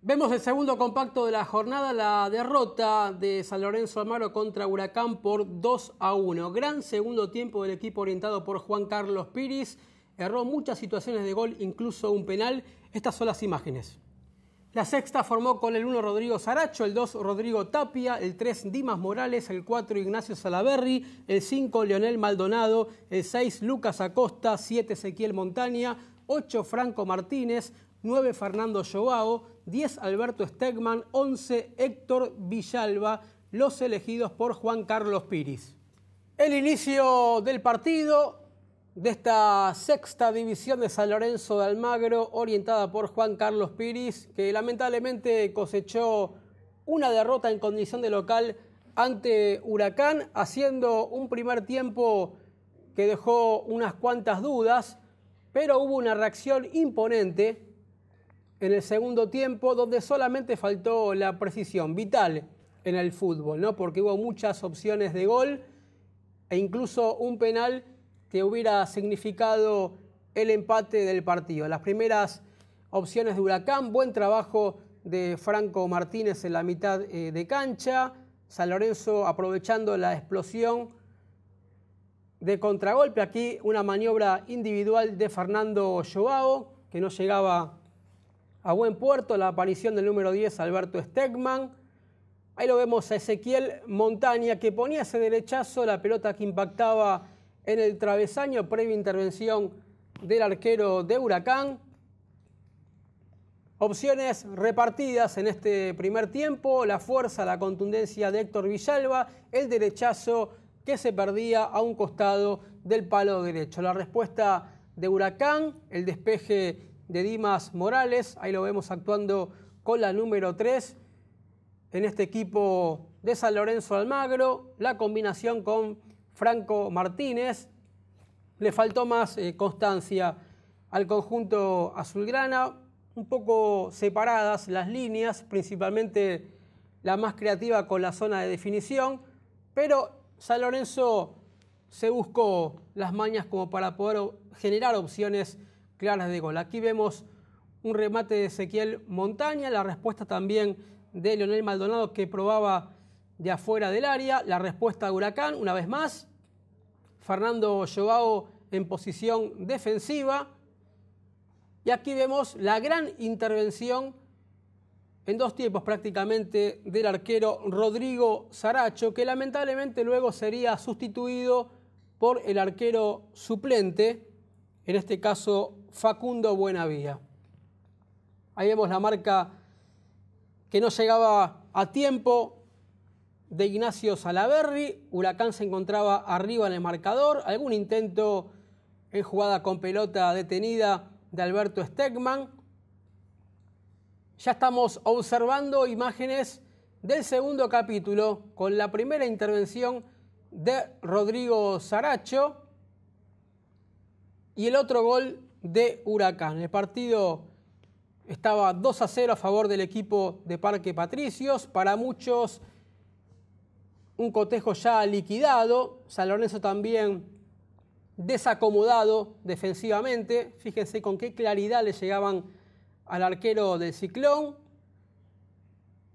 Vemos el segundo compacto de la jornada, la derrota de San Lorenzo Amaro contra Huracán por 2 a 1. Gran segundo tiempo del equipo orientado por Juan Carlos Piris. Erró muchas situaciones de gol, incluso un penal. Estas son las imágenes. La sexta formó con el 1 Rodrigo Saracho, el 2 Rodrigo Tapia, el 3 Dimas Morales, el 4 Ignacio Salaberry, el 5 Leonel Maldonado, el 6 Lucas Acosta, 7 Ezequiel Montaña, 8 Franco Martínez, 9 Fernando Llobao 10 Alberto Stegman, 11 Héctor Villalba, los elegidos por Juan Carlos Piris. El inicio del partido de esta sexta división de San Lorenzo de Almagro, orientada por Juan Carlos Piris, que lamentablemente cosechó una derrota en condición de local ante Huracán, haciendo un primer tiempo que dejó unas cuantas dudas, pero hubo una reacción imponente en el segundo tiempo, donde solamente faltó la precisión vital en el fútbol, ¿no? Porque hubo muchas opciones de gol e incluso un penal que hubiera significado el empate del partido. Las primeras opciones de Huracán, buen trabajo de Franco Martínez en la mitad eh, de cancha, San Lorenzo aprovechando la explosión de contragolpe, aquí una maniobra individual de Fernando Joao, que no llegaba a buen puerto la aparición del número 10 Alberto Stegman. Ahí lo vemos a Ezequiel Montaña que ponía ese derechazo, la pelota que impactaba en el travesaño, previa intervención del arquero de Huracán. Opciones repartidas en este primer tiempo, la fuerza, la contundencia de Héctor Villalba, el derechazo que se perdía a un costado del palo derecho. La respuesta de Huracán, el despeje de Dimas Morales. Ahí lo vemos actuando con la número 3 en este equipo de San Lorenzo Almagro. La combinación con Franco Martínez. Le faltó más eh, constancia al conjunto azulgrana. Un poco separadas las líneas, principalmente la más creativa con la zona de definición. Pero San Lorenzo se buscó las mañas como para poder generar opciones claras de gol. Aquí vemos un remate de Ezequiel Montaña, la respuesta también de Leonel Maldonado que probaba de afuera del área, la respuesta de Huracán una vez más, Fernando Llobao en posición defensiva y aquí vemos la gran intervención en dos tiempos prácticamente del arquero Rodrigo Saracho que lamentablemente luego sería sustituido por el arquero suplente en este caso Facundo Buenavía. Ahí vemos la marca que no llegaba a tiempo de Ignacio Salaverri. Huracán se encontraba arriba en el marcador. Algún intento en jugada con pelota detenida de Alberto Stegman. Ya estamos observando imágenes del segundo capítulo con la primera intervención de Rodrigo Saracho y el otro gol de Huracán. El partido estaba 2 a 0 a favor del equipo de Parque Patricios. Para muchos, un cotejo ya liquidado. San Lorenzo también desacomodado defensivamente. Fíjense con qué claridad le llegaban al arquero del Ciclón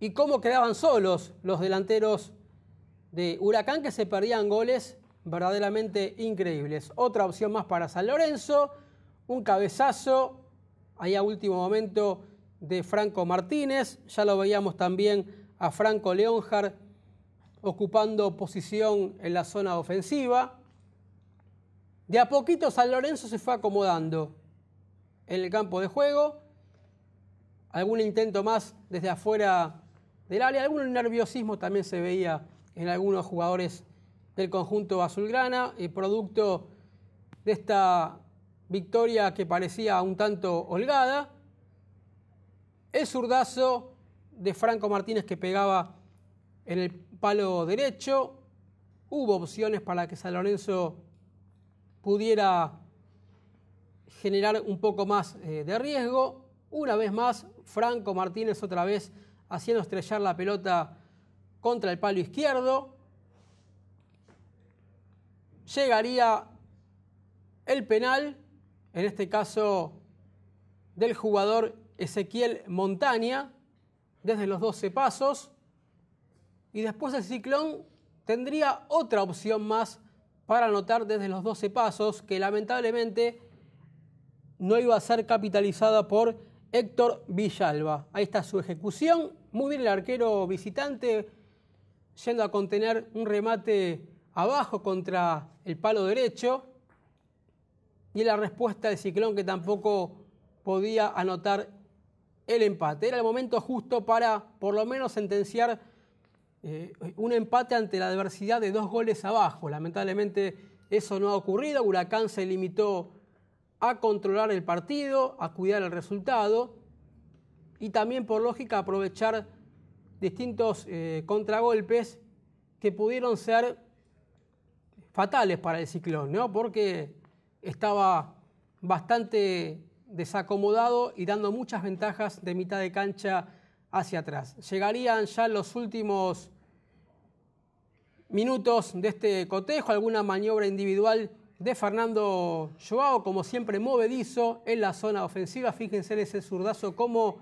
y cómo quedaban solos los delanteros de Huracán que se perdían goles verdaderamente increíbles. Otra opción más para San Lorenzo, un cabezazo ahí a último momento de Franco Martínez, ya lo veíamos también a Franco Leonhard ocupando posición en la zona ofensiva. De a poquito San Lorenzo se fue acomodando en el campo de juego. Algún intento más desde afuera del área, algún nerviosismo también se veía en algunos jugadores del conjunto azulgrana, y eh, producto de esta victoria que parecía un tanto holgada. El zurdazo de Franco Martínez que pegaba en el palo derecho. Hubo opciones para que San Lorenzo pudiera generar un poco más eh, de riesgo. Una vez más, Franco Martínez otra vez haciendo estrellar la pelota contra el palo izquierdo llegaría el penal, en este caso del jugador Ezequiel Montaña, desde los 12 pasos, y después el ciclón tendría otra opción más para anotar desde los 12 pasos, que lamentablemente no iba a ser capitalizada por Héctor Villalba. Ahí está su ejecución. Muy bien el arquero visitante, yendo a contener un remate abajo contra el palo derecho y la respuesta del ciclón que tampoco podía anotar el empate. Era el momento justo para por lo menos sentenciar eh, un empate ante la adversidad de dos goles abajo. Lamentablemente eso no ha ocurrido. Huracán se limitó a controlar el partido, a cuidar el resultado y también por lógica aprovechar distintos eh, contragolpes que pudieron ser fatales para el ciclón, ¿no? porque estaba bastante desacomodado y dando muchas ventajas de mitad de cancha hacia atrás. Llegarían ya los últimos minutos de este cotejo, alguna maniobra individual de Fernando Joao, como siempre movedizo en la zona ofensiva. Fíjense en ese zurdazo cómo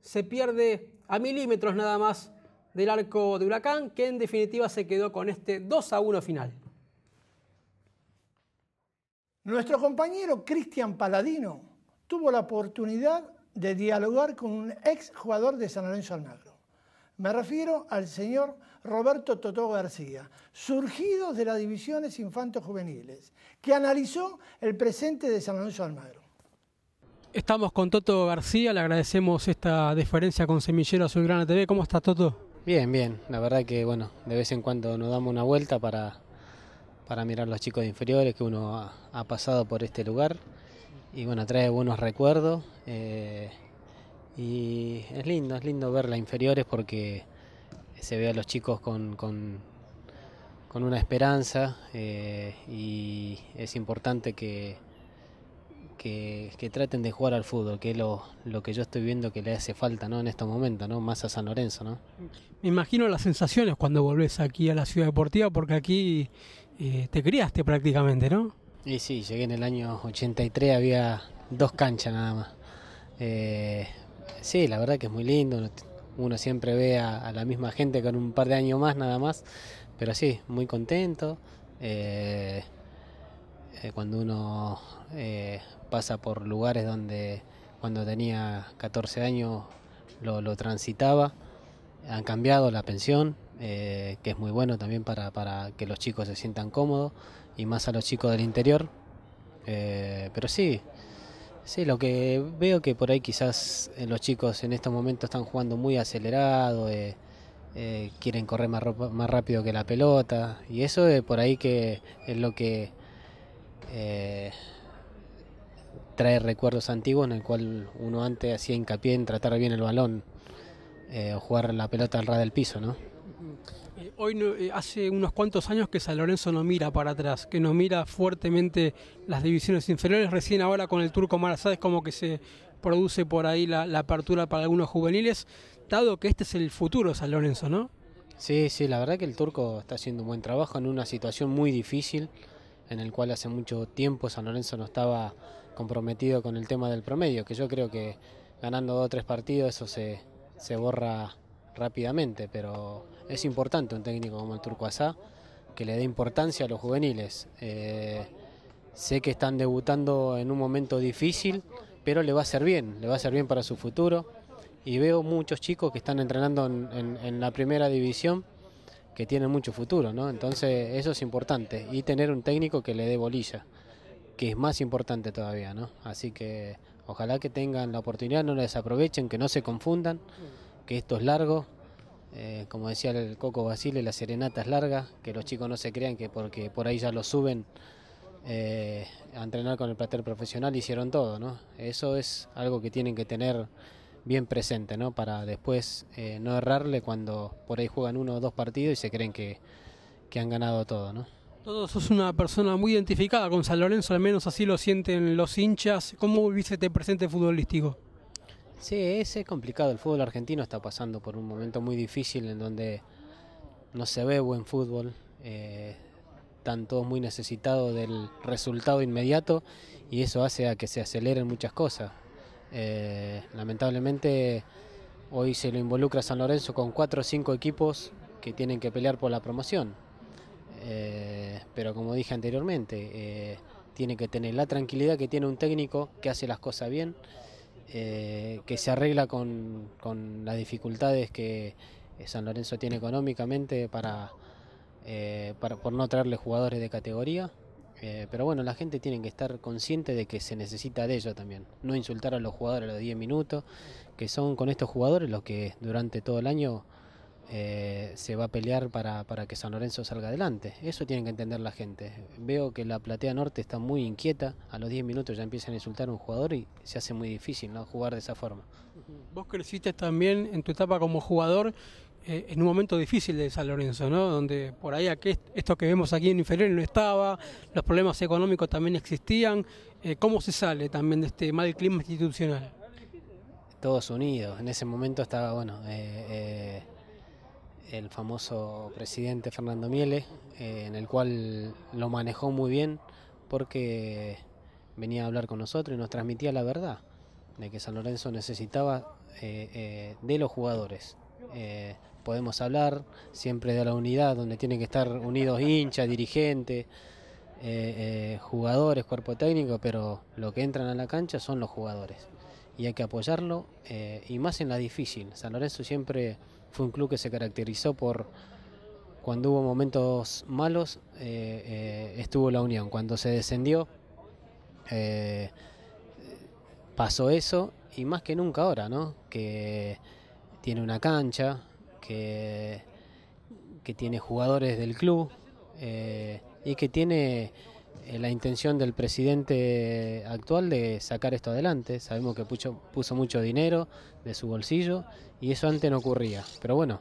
se pierde a milímetros nada más del arco de Huracán, que en definitiva se quedó con este 2 a 1 final. Nuestro compañero Cristian Paladino tuvo la oportunidad de dialogar con un ex jugador de San Lorenzo Almagro. Me refiero al señor Roberto Totó García, surgido de las divisiones infantos juveniles, que analizó el presente de San Lorenzo Almagro. Estamos con Toto García, le agradecemos esta deferencia con Semillero Azulgrana TV. ¿Cómo está Toto? Bien, bien. La verdad que, bueno, de vez en cuando nos damos una vuelta para para mirar los chicos de inferiores que uno ha, pasado por este lugar y bueno, trae buenos recuerdos. Eh, y es lindo, es lindo ver las inferiores porque se ve a los chicos con, una esperanza eh, y es importante que, que, traten de jugar al fútbol, que es lo, que yo estoy viendo que le hace falta ¿no? en estos momentos, ¿no? más a San Lorenzo. ¿no? Me imagino las sensaciones cuando volvés aquí a la ciudad deportiva porque aquí te criaste prácticamente, ¿no? Y sí, llegué en el año 83, había dos canchas nada más. Eh, sí, la verdad que es muy lindo, uno siempre ve a, la misma gente con un par de años más nada más, pero sí, muy contento. Eh, eh, cuando uno pasa por lugares donde cuando tenía 14 años lo transitaba, han cambiado la pensión, eh, que es muy bueno también para, para, que los chicos se sientan cómodos y más a los chicos del interior. Eh, pero sí, sí, lo que veo que por ahí quizás eh, los chicos en estos momentos están jugando muy acelerado, quieren correr más, más, rápido que la pelota y eso es por ahí que es lo que trae recuerdos antiguos en el cual uno antes hacía hincapié en tratar bien el balón o jugar la pelota al ras del piso, ¿no? Mm. Eh, hoy eh, hace unos cuantos años que San Lorenzo no mira para atrás, que no mira fuertemente las divisiones inferiores. Recién ahora con el Turco Marazá es como que se produce por ahí la, apertura para algunos juveniles, dado que este es el futuro San Lorenzo, ¿no? Sí, sí, la verdad que el Turco está haciendo un buen trabajo en una situación muy difícil, en el cual hace mucho tiempo San Lorenzo no estaba comprometido con el tema del promedio, que yo creo que ganando dos o tres partidos eso se, se borra rápidamente, pero es importante un técnico como el Turco Asá que le dé importancia a los juveniles. Eh, sé que están debutando en un momento difícil, pero le va a ser bien, le va a ser bien para su futuro. Y veo muchos chicos que están entrenando en, la primera división que tienen mucho futuro, ¿no? Entonces eso es importante y tener un técnico que le dé bolilla, que es más importante todavía, ¿no? Así que ojalá que tengan la oportunidad, no les desaprovechen, que no se confundan esto es largo. Eh, como decía el Coco Basile, la serenata es larga, que los chicos no se crean que porque por ahí ya lo suben eh, a entrenar con el plater profesional hicieron todo, ¿no? Eso es algo que tienen que tener bien presente, ¿no? Para después eh, no errarle cuando por ahí juegan uno o dos partidos y se creen que, han ganado todo, ¿no? Todo sos una persona muy identificada con San Lorenzo, al menos así lo sienten los hinchas. ¿Cómo viste este presente futbolístico? Sí, es, complicado. El fútbol argentino está pasando por un momento muy difícil en donde no se ve buen fútbol. Eh, están todos muy necesitados del resultado inmediato y eso hace a que se aceleren muchas cosas. Eh, lamentablemente hoy se lo involucra San Lorenzo con cuatro o cinco equipos que tienen que pelear por la promoción. Eh, pero como dije anteriormente, tiene que tener la tranquilidad que tiene un técnico que hace las cosas bien eh, que se arregla con, las dificultades que eh, San Lorenzo tiene económicamente eh, para, por no traerle jugadores de categoría. pero bueno, la gente tiene que estar consciente de que se necesita de ello también. No insultar a los jugadores a los 10 minutos, que son con estos jugadores los que durante todo el año eh, se va a pelear para, que San Lorenzo salga adelante. Eso tiene que entender la gente. Veo que la platea norte está muy inquieta, a los 10 minutos ya empiezan a insultar a un jugador y se hace muy difícil ¿no? jugar de esa forma. Vos creciste también en tu etapa como jugador eh, en un momento difícil de San Lorenzo, ¿no? Donde por ahí aquí, esto que vemos aquí en inferior no estaba, los problemas económicos también existían. Eh, ¿Cómo se sale también de este mal clima institucional? Todos unidos. En ese momento estaba, bueno, el famoso presidente Fernando Miele, eh, en el cual lo manejó muy bien porque venía a hablar con nosotros y nos transmitía la verdad de que San Lorenzo necesitaba eh, eh, de los jugadores. podemos hablar siempre de la unidad, donde tienen que estar unidos hinchas, dirigentes, jugadores, cuerpo técnico, pero lo que entran a la cancha son los jugadores. Y hay que apoyarlo, y más en la difícil. San Lorenzo siempre fue un club que se caracterizó por cuando hubo momentos malos, eh, eh, estuvo la unión. Cuando se descendió, eh, pasó eso y más que nunca ahora, ¿no? Que tiene una cancha, que, que tiene jugadores del club y que tiene eh, la intención del presidente actual de sacar esto adelante. Sabemos que puso, mucho dinero de su bolsillo y eso antes no ocurría. Pero bueno,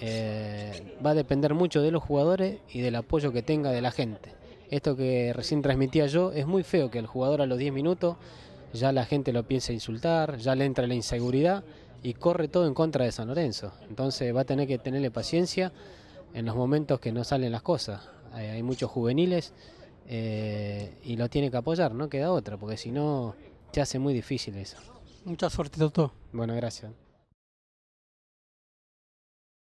eh, va a depender mucho de los jugadores y del apoyo que tenga de la gente. Esto que recién transmitía yo es muy feo que el jugador a los 10 minutos ya la gente lo piense insultar, ya le entra la inseguridad y corre todo en contra de San Lorenzo. Entonces va a tener que tenerle paciencia en los momentos que no salen las cosas. Eh, hay muchos juveniles eh, y lo tiene que apoyar, no queda otra, porque si no, te hace muy difícil eso. Mucha suerte, doctor. Bueno, gracias.